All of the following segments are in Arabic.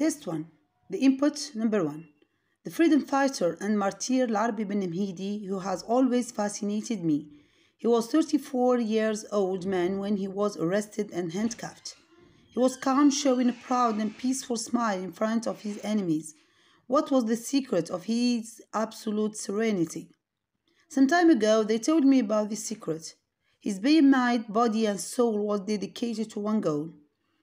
Test 1 The input number 1 The freedom fighter and martyr Larbi Ben Mhidi who has always fascinated me. He was 34 years old man when he was arrested and handcuffed. He was calm showing a proud and peaceful smile in front of his enemies. What was the secret of his absolute serenity? Some time ago they told me about this secret. His being mind, body and soul was dedicated to one goal,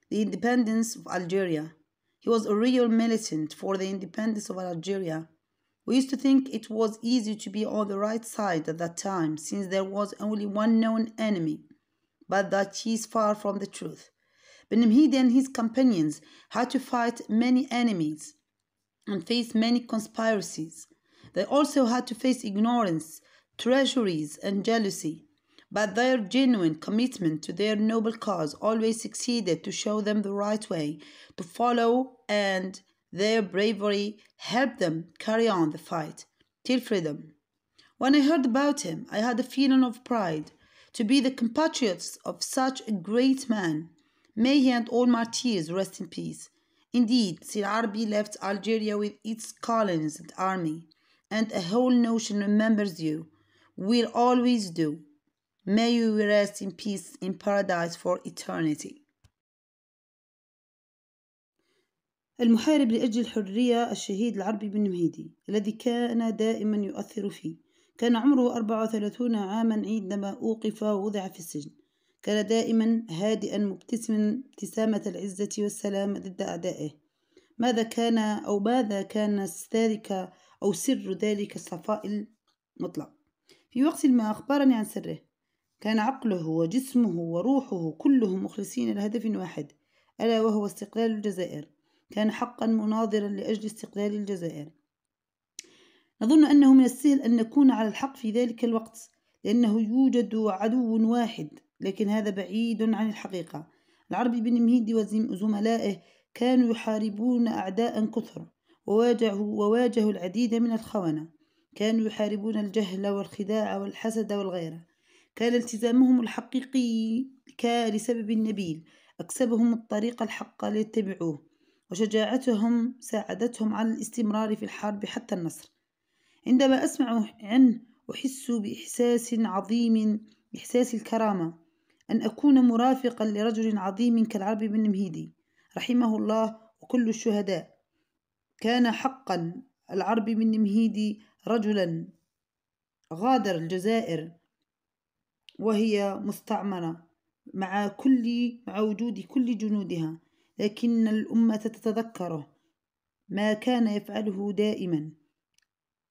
the independence of Algeria. He was a real militant for the independence of Algeria. We used to think it was easy to be on the right side at that time, since there was only one known enemy, but that is far from the truth. Ben and his companions had to fight many enemies and face many conspiracies. They also had to face ignorance, treacheries, and jealousy but their genuine commitment to their noble cause always succeeded to show them the right way to follow, and their bravery helped them carry on the fight till freedom. When I heard about him, I had a feeling of pride to be the compatriots of such a great man. May he and all martyrs rest in peace. Indeed, Sirarbi left Algeria with its colonies and army, and a whole nation remembers you, will always do. May you rest in peace in paradise for eternity. المحارب لأجل الحرية الشهيد العربي بن مهيدي الذي كان دائما يؤثر فيه كان عمره 34 عاما عندما أوقف ووضع في السجن كان دائما هادئا مبتسما ابتسامة العزة والسلام ضد أعدائه ماذا كان أو ماذا كان ذلك أو سر ذلك الصفاء المطلق في وقت ما أخبرني عن سره كان عقله وجسمه وروحه كلهم مخلصين لهدف واحد ألا وهو استقلال الجزائر كان حقا مناظرا لأجل استقلال الجزائر نظن أنه من السهل أن نكون على الحق في ذلك الوقت لأنه يوجد عدو واحد لكن هذا بعيد عن الحقيقة العربي بن مهيدي وزملائه كانوا يحاربون أعداء كثر وواجهوا, وواجهوا العديد من الخونة كانوا يحاربون الجهل والخداع والحسد والغيرة كان التزامهم الحقيقي لسبب نبيل أكسبهم الطريق الحق ليتبعوه وشجاعتهم ساعدتهم على الاستمرار في الحرب حتى النصر عندما أسمع عنه أحس بإحساس عظيم إحساس الكرامة أن أكون مرافقا لرجل عظيم كالعرب بن مهيدي رحمه الله وكل الشهداء كان حقا العرب بن مهيدي رجلا غادر الجزائر وهي مستعمرة مع كل مع وجود كل جنودها لكن الأمة تتذكره ما كان يفعله دائما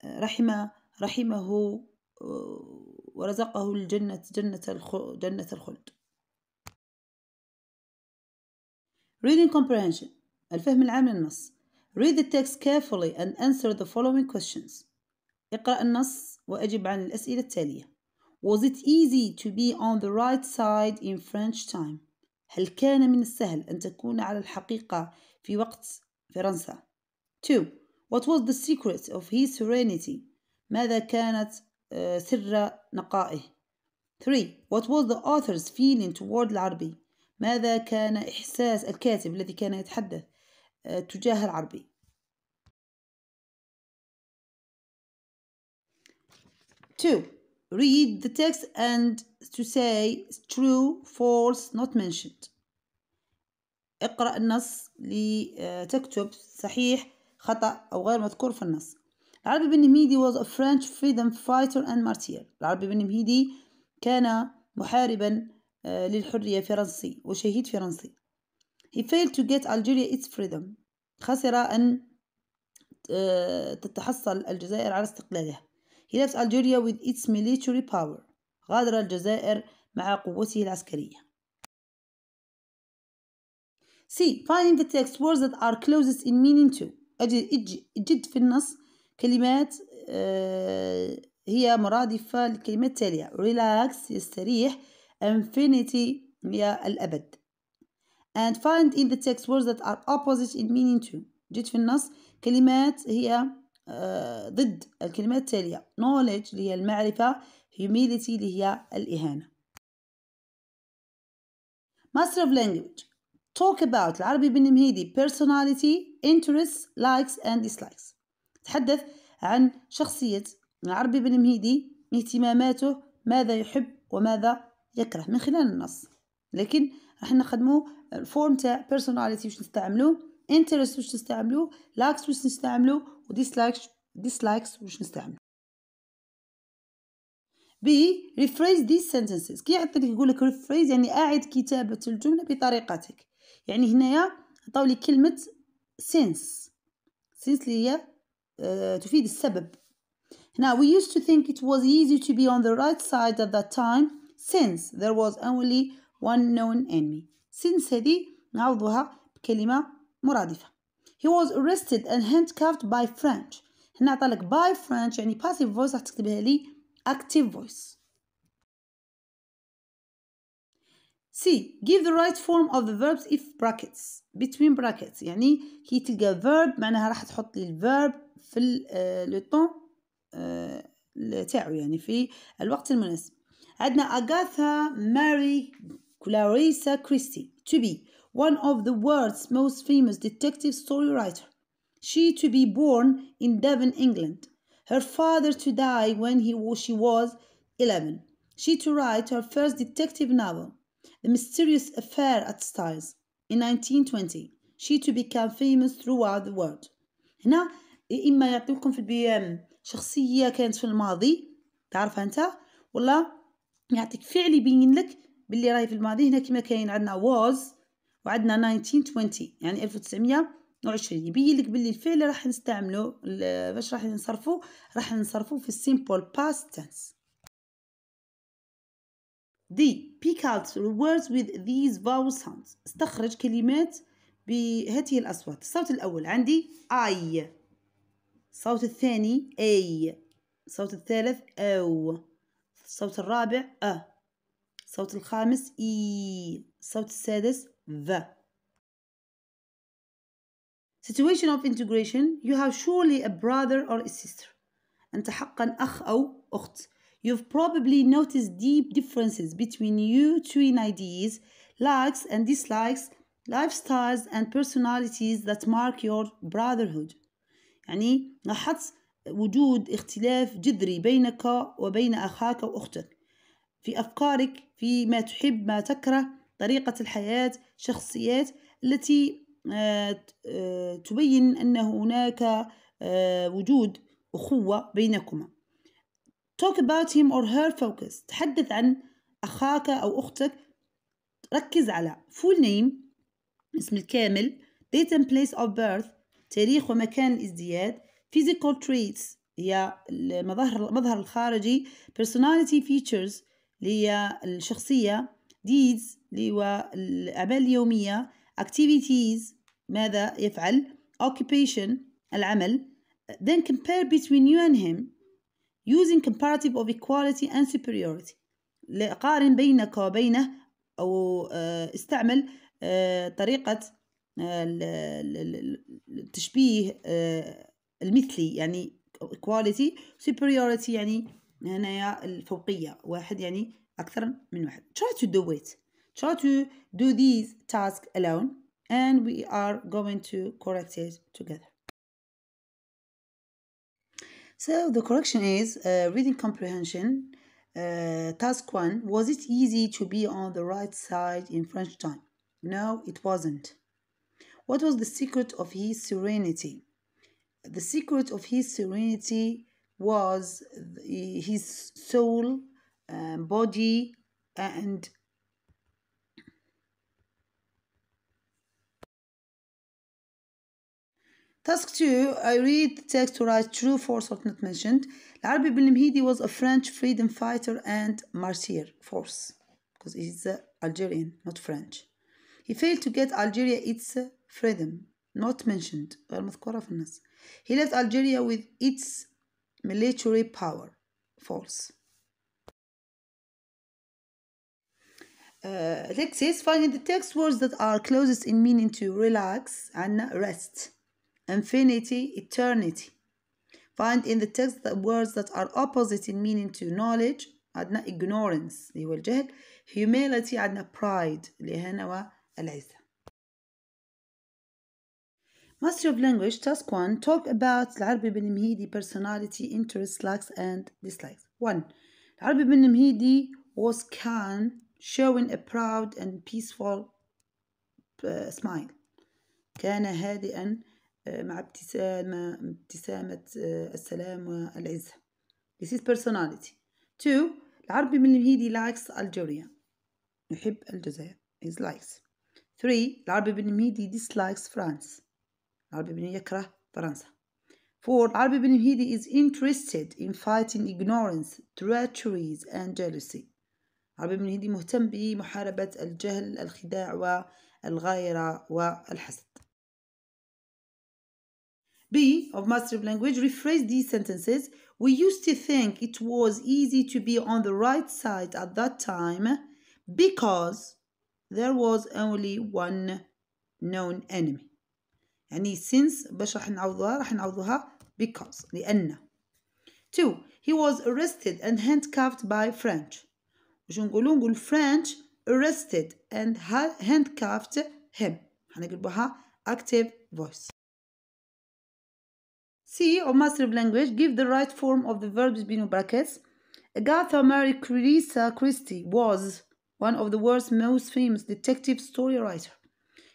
رحم رحمه ورزقه الجنة جنة جنة الخلد Reading comprehension الفهم العام للنص Read the text carefully and answer the following questions اقرأ النص وأجب عن الأسئلة التالية Was it easy to be on the right side in French time? هل كان من السهل أن تكون على الحقيقة في وقت فرنسا؟ 2. What was the secret of his serenity? ماذا كانت سر نقائه؟ 3. What was the author's feeling toward العربي؟ ماذا كان إحساس الكاتب الذي كان يتحدث تجاه العربي؟ Two. read the text and to say true false not mentioned اقرأ النص لتكتب آه، صحيح خطأ أو غير مذكور في النص العربي بن مهيدي was a French freedom fighter and martyr العربي بن مهيدي كان محاربا آه، للحرية فرنسي وشهيد فرنسي he failed to get Algeria its freedom خسر أن آه، تتحصل الجزائر على استقلالها He left Algeria with its military power. غادر الجزائر مع قوته العسكرية. C. Find the text words that are closest in meaning to. أجد, أجد في النص كلمات هي مرادفة لكلمة تالية. relax يستريح infinity هي الأبد and find in the text words that are opposite in meaning to جد في النص كلمات هي آه، ضد الكلمات التالية knowledge اللي هي المعرفة humility اللي هي الإهانة Master of Language Talk about العربي بن مهيدي personality interests likes and dislikes تحدث عن شخصية العربي بن مهيدي اهتماماته ماذا يحب وماذا يكره من خلال النص لكن راح نخدمو الفورم تاع personality باش نستعملوه انترست واش نستعملو لاكس واش نستعملو وديسلايكس ديسلايكس واش نستعملو بي ريفريز دي سنتنسز كي يعطيك يقول لك ريفريز يعني اعد كتابه الجمله بطريقتك يعني هنايا عطاو لي كلمه سينس سينس اللي هي آه تفيد السبب هنا we used to think it was easy to be on the right side at that time since there was only one known enemy since هذه نعوضها بكلمه مرادفة he was arrested and handcuffed by French هنا عطالك by French يعني passive voice راح تكتبها لي active voice C. Give the right form of the verbs if brackets between brackets يعني كي تلقى verb معناها راح تحط لي الverb في لو طون تاعو يعني في الوقت المناسب عندنا Agatha, Mary, كلاريسا كريستي to be one of the world's most famous detective story writer. She to be born in Devon, England. Her father to die when he, she was 11. She to write her first detective novel, The Mysterious Affair at Styles, in 1920. She to become famous throughout the world. هنا إما يعطيكم في البيان شخصية كانت في الماضي تعرفها أنت ولا يعطيك فعل يبين لك باللي راهي في الماضي هنا كما كاين عندنا was وعندنا 1920 يعني 1920 يبين لك باللي الفعل راح نستعملو باش راح نصرفو راح نصرفو في السيمبل past tense دي pick out words with these vowel sounds استخرج كلمات بهذه الأصوات الصوت الأول عندي I الصوت الثاني A الصوت الثالث أو الصوت الرابع أ الصوت الخامس إي e. الصوت السادس the. Situation of integration you have surely a brother or a sister أنت حقا أخ أو أخت You've probably noticed deep differences between you two in ideas, likes and dislikes, lifestyles and personalities that mark your brotherhood. يعني لاحظت وجود اختلاف جذري بينك وبين أخاك وأختك في أفكارك في ما تحب ما تكره طريقة الحياة شخصيات التي آه، آه، تبين أن هناك آه، وجود أخوة بينكما talk about him or her focus تحدث عن أخاك أو أختك ركز على full name اسم الكامل date and place of birth تاريخ ومكان الازدياد physical traits هي المظهر المظهر الخارجي personality features هي الشخصية deeds اللي هو الأعمال اليومية activities ماذا يفعل occupation العمل then compare between you and him using comparative of equality and superiority قارن بينك وبينه أو استعمل طريقة التشبيه المثلي يعني equality superiority يعني هنا الفوقية واحد يعني أكثر من واحد try to do it try to do these tasks alone and we are going to correct it together so the correction is uh, reading comprehension uh, task 1 was it easy to be on the right side in French time no it wasn't what was the secret of his serenity the secret of his serenity was his soul um, body and Task 2, I read the text to write true, false, or not mentioned. Larbi arabi bin Mhidi was a French freedom fighter and martyr force because he's Algerian, not French. He failed to get Algeria its uh, freedom, not mentioned. He left Algeria with its military power, false. Uh, find in the text words that are closest in meaning to relax and rest, infinity, eternity. Find in the text the words that are opposite in meaning to knowledge and ignorance الجهل humility and pride الإهانة والعزة Mastery of Language Task 1 Talk about العربي بالمهيدي personality interests likes and dislikes 1 العربي بالمهيدي was kind showing a proud and peaceful uh, smile كان هادئا مع ابتسامة ابتسامة السلام والعزة This is personality Two العربي من المهيدي likes Algeria يحب الجزائر He likes Three العربي بن مهيدي dislikes France العربي بن يكره فرنسا Four العربي بن مهيدي is interested in fighting ignorance, treacheries and jealousy عربي من هندي مهتم بمحاربة الجهل الخداع والغايرة والحسد B of mastery of language rephrase these sentences we used to think it was easy to be on the right side at that time because there was only one known enemy يعني since باش راح نعوضها راح نعوضها because لأن 2 he was arrested and handcuffed by French جنقولونجو الفرنش arrested and handcuffed him هنجيبوها active voice C or of language give the right form of the verbs in brackets Agatha Mary Clarissa Christie was one of the world's most famous detective story writer.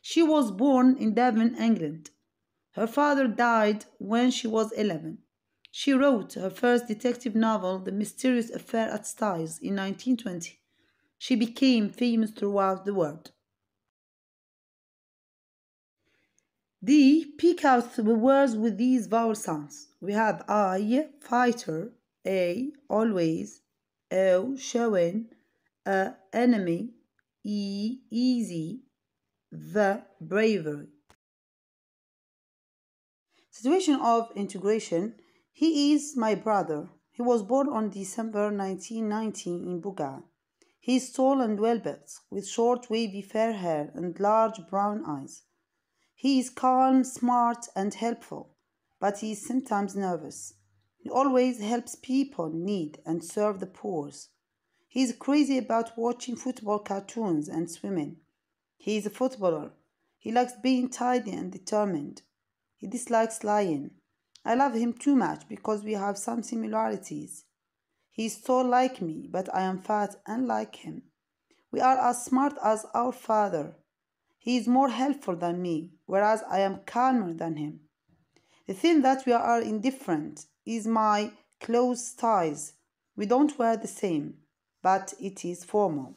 She was born in Devon, England. Her father died when she was 11. She wrote her first detective novel, The Mysterious Affair at Styles, in 1920. She became famous throughout the world. D. Pick out the words with these vowel sounds. We have I, fighter, A, always, O, showing, A, enemy, E, easy, the, bravery. Situation of integration he is my brother. He was born on December 1919 in Buga. He is tall and well built, with short, wavy fair hair and large brown eyes. He is calm, smart, and helpful, but he is sometimes nervous. He always helps people in need and serve the poor. He is crazy about watching football cartoons and swimming. He is a footballer. He likes being tidy and determined. He dislikes lying. I love him too much because we have some similarities. He is so like me, but I am fat and like him. We are as smart as our father. He is more helpful than me, whereas I am calmer than him. The thing that we are indifferent is my close ties. We don't wear the same, but it is formal.